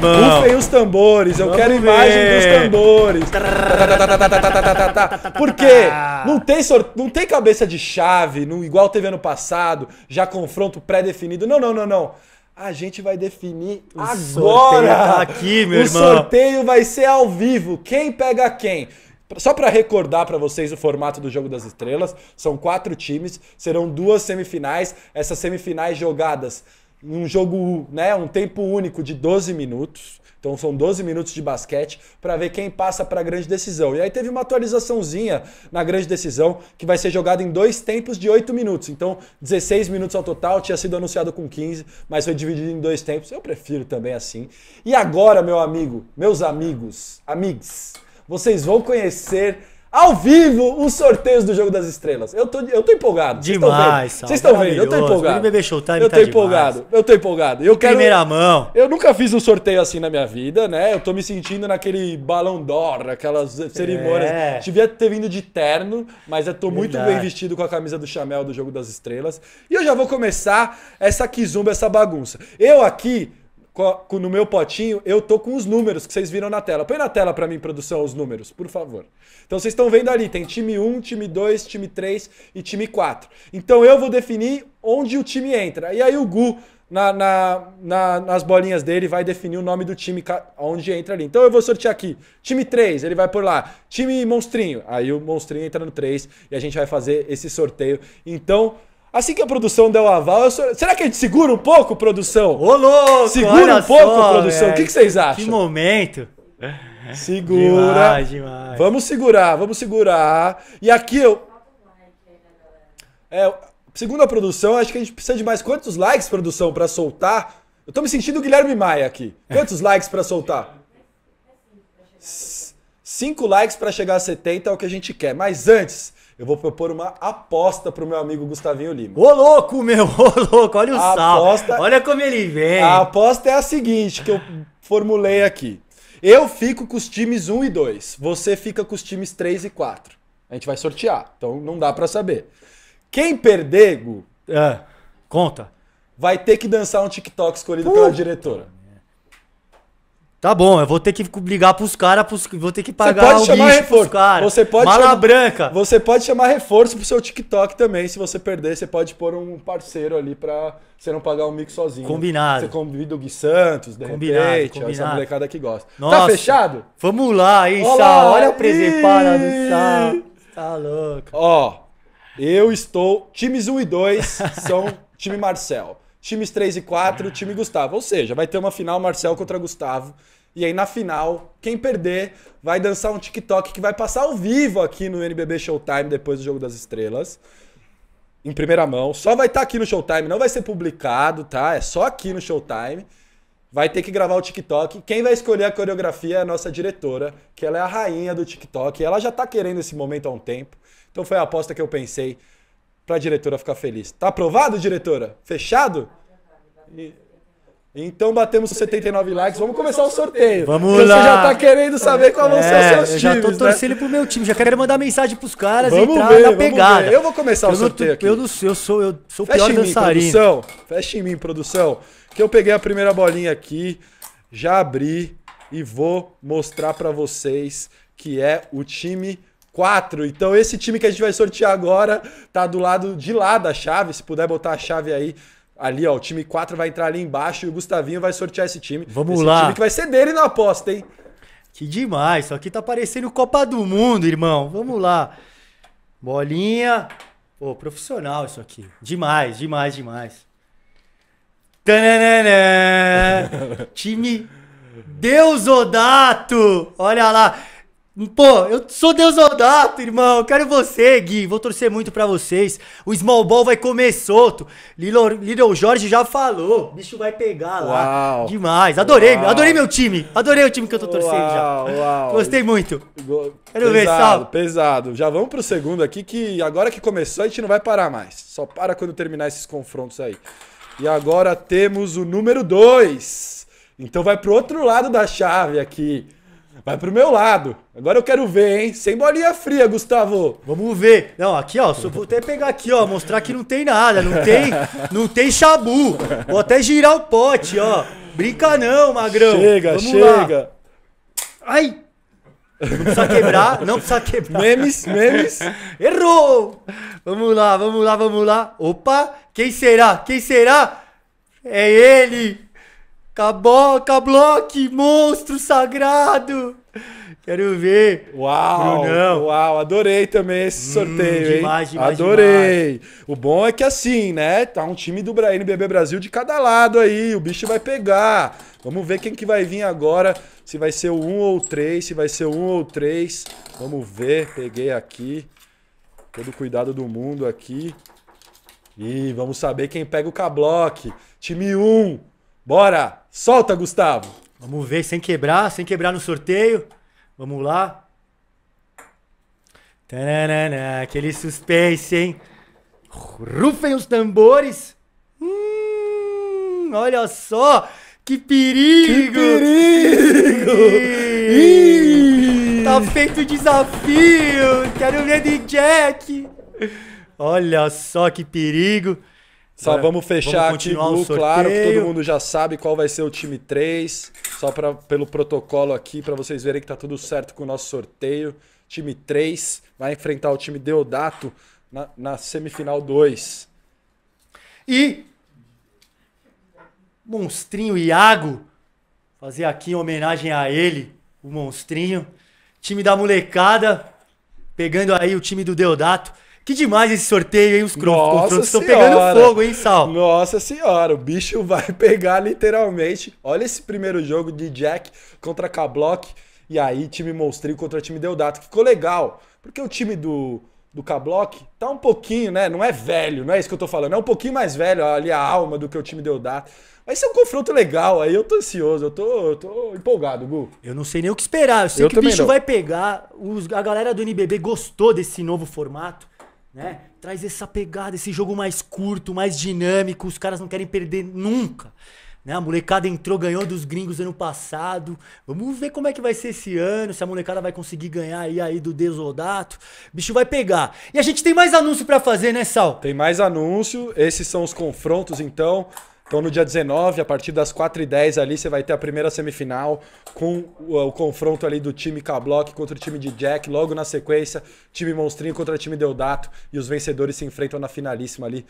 Não. Rufem os tambores, eu quero ver. imagem dos tambores. Porque não tem, não tem cabeça de chave, não... igual teve ano passado, já confronto pré-definido. Não, não, não, não. A gente vai definir o agora. Tá aqui, meu o irmão. O sorteio vai ser ao vivo. Quem pega quem? Só para recordar para vocês o formato do Jogo das Estrelas, são quatro times, serão duas semifinais, essas semifinais jogadas um jogo, né, um tempo único de 12 minutos. Então são 12 minutos de basquete para ver quem passa para a grande decisão. E aí teve uma atualizaçãozinha na grande decisão que vai ser jogada em dois tempos de 8 minutos. Então 16 minutos ao total, tinha sido anunciado com 15, mas foi dividido em dois tempos. Eu prefiro também assim. E agora, meu amigo, meus amigos, amigos, vocês vão conhecer ao vivo os sorteios do Jogo das Estrelas. Eu tô, eu tô empolgado. Demais, Vocês estão vendo? Vocês estão vendo? Eu tô empolgado. eu tô tá empolgado. Demais. Eu tô empolgado. Eu quero... Primeira mão. Eu nunca fiz um sorteio assim na minha vida, né? Eu tô me sentindo naquele balão d'or, aquelas cerimônias. É. Devia ter vindo de terno, mas eu tô muito bem vestido com a camisa do Chamel do Jogo das Estrelas. E eu já vou começar essa quizumba, essa bagunça. Eu aqui no meu potinho, eu tô com os números que vocês viram na tela. Põe na tela para mim, produção, os números, por favor. Então vocês estão vendo ali, tem time 1, time 2, time 3 e time 4. Então eu vou definir onde o time entra. E aí o Gu, na, na, na, nas bolinhas dele, vai definir o nome do time onde entra ali. Então eu vou sortear aqui, time 3, ele vai por lá, time monstrinho. Aí o monstrinho entra no 3 e a gente vai fazer esse sorteio. Então Assim que a produção der o um aval, sou... será que a gente segura um pouco, produção? Ô, louco! Segura um pouco, só, produção. O que, que vocês acham? Que momento! Segura. Demais, demais. Vamos segurar, vamos segurar. E aqui eu. É, segundo a produção, acho que a gente precisa de mais quantos likes, produção, para soltar? Eu tô me sentindo Guilherme Maia aqui. Quantos likes para soltar? Cinco likes para chegar a 70 é o que a gente quer. Mas antes, eu vou propor uma aposta pro meu amigo Gustavinho Lima. Ô louco, meu! Ô louco, olha o a sal. Aposta, olha como ele vem. A aposta é a seguinte, que eu formulei aqui. Eu fico com os times 1 e 2. Você fica com os times 3 e 4. A gente vai sortear, então não dá para saber. Quem perder, Gu... É, conta. Vai ter que dançar um TikTok escolhido pela uh! diretora. Tá bom, eu vou ter que ligar pros caras, vou ter que pagar o mix cara Você pode Mala chamar... branca. Você pode chamar reforço pro seu TikTok também. Se você perder, você pode pôr um parceiro ali pra você não pagar um mix sozinho. Combinado. Você convida o Gui Santos, de combinado, repente, combinado. essa molecada que gosta. Tá Nossa, tá fechado? Vamos lá, aí Olá, olha o presepada do Tá louco. Ó, eu estou... Times 1 e 2 são time Marcel times 3 e 4, time Gustavo. Ou seja, vai ter uma final Marcel contra Gustavo. E aí na final, quem perder vai dançar um TikTok que vai passar ao vivo aqui no NBB Showtime depois do Jogo das Estrelas. Em primeira mão. Só vai estar tá aqui no Showtime, não vai ser publicado, tá? É só aqui no Showtime. Vai ter que gravar o TikTok. Quem vai escolher a coreografia é a nossa diretora, que ela é a rainha do TikTok. Ela já tá querendo esse momento há um tempo. Então foi a aposta que eu pensei para a diretora ficar feliz. Tá aprovado, diretora? Fechado? E... Então batemos 79 likes, vamos começar o sorteio. Vamos lá. Você já tá querendo saber qual vão é, ser os é, seus times, já tô né? torcendo né? pro meu time, já quero mandar mensagem pros caras vamos entrar ver, na pegada. Ver. Eu vou começar eu o sorteio aqui. Eu, não, eu sou eu sou o pior dançarino. Mim, produção. Fecha em mim, produção. Que eu peguei a primeira bolinha aqui, já abri e vou mostrar para vocês que é o time quatro Então esse time que a gente vai sortear agora tá do lado de lá da chave. Se puder botar a chave aí ali, ó, o time 4 vai entrar ali embaixo e o Gustavinho vai sortear esse time. Vamos esse lá. time que vai ser dele na aposta, hein? Que demais. Isso aqui tá parecendo Copa do Mundo, irmão. Vamos lá. Bolinha. Pô, profissional isso aqui. Demais, demais, demais. Tananana. time Deus Odato. Olha lá. Pô, eu sou Deus Odato, irmão. quero você, Gui. Vou torcer muito para vocês. O Small Ball vai comer solto. Little, Little Jorge já falou. O bicho vai pegar lá. Uau. Demais. Adorei. Uau. Adorei meu time. Adorei o time que eu tô torcendo uau, já. Uau. Gostei muito. Quero pesado, ver, salve. Pesado. Já vamos pro segundo aqui, que agora que começou, a gente não vai parar mais. Só para quando terminar esses confrontos aí. E agora temos o número 2. Então vai pro outro lado da chave aqui. Vai pro meu lado. Agora eu quero ver, hein? Sem bolinha fria, Gustavo. Vamos ver. Não, aqui, ó. Só vou até pegar aqui, ó. Mostrar que não tem nada. Não tem, não tem chabu. Vou até girar o pote, ó. Brinca não, magrão. Chega, Vamos chega. Lá. Ai! Não precisa quebrar, não precisa quebrar. Memes, memes. Errou! Vamos lá, vamos lá, vamos lá. Opa, quem será? Quem será? É ele! Caboca, bloque, monstro sagrado. Quero ver. Uau! Brunão. Uau, adorei também esse hum, sorteio, hum, demais, hein? Demais, adorei. Demais. O bom é que assim, né? Tá um time do NBB Brasil de cada lado aí. O bicho vai pegar. Vamos ver quem que vai vir agora. Se vai ser o 1 um ou o 3, se vai ser o 1 um ou o 3. Vamos ver. Peguei aqui. Todo cuidado do mundo aqui. E vamos saber quem pega o k Time 1. Um. Bora! Solta, Gustavo! Vamos ver, sem quebrar, sem quebrar no sorteio. Vamos lá. Tananana, aquele suspense, hein? Rufem os tambores. Hum, olha só! Que perigo! Que perigo! tá feito o desafio! Quero ver de Jack! Olha só que perigo! Só é. vamos fechar vamos aqui, Gu, claro que todo mundo já sabe qual vai ser o time 3, só pra, pelo protocolo aqui, para vocês verem que tá tudo certo com o nosso sorteio. Time 3 vai enfrentar o time Deodato na, na semifinal 2. E monstrinho Iago, fazer aqui em homenagem a ele, o monstrinho. Time da molecada, pegando aí o time do Deodato. Que demais esse sorteio, hein? Os confrontos estão pegando fogo, hein, Sal? Nossa senhora, o bicho vai pegar literalmente. Olha esse primeiro jogo de Jack contra Kablock. E aí, time Monstrinho contra time Deodato. Ficou legal, porque o time do, do Kablock tá um pouquinho, né? Não é velho, não é isso que eu tô falando. É um pouquinho mais velho ali a alma do que o time Deodato. Mas isso é um confronto legal, aí eu tô ansioso, eu tô, eu tô empolgado, Gu. Eu não sei nem o que esperar. Eu sei eu que o bicho não. vai pegar. Os, a galera do NBB gostou desse novo formato. Né? Traz essa pegada, esse jogo mais curto, mais dinâmico, os caras não querem perder nunca. Né? A molecada entrou, ganhou dos gringos ano passado. Vamos ver como é que vai ser esse ano, se a molecada vai conseguir ganhar aí, aí do Desodato. O bicho vai pegar. E a gente tem mais anúncio para fazer, né, Sal? Tem mais anúncio. Esses são os confrontos, então. Então, no dia 19, a partir das 4h10 ali, você vai ter a primeira semifinal com o, o confronto ali do time K-Block contra o time de Jack. Logo na sequência, time Monstrinho contra time Deodato. E os vencedores se enfrentam na finalíssima ali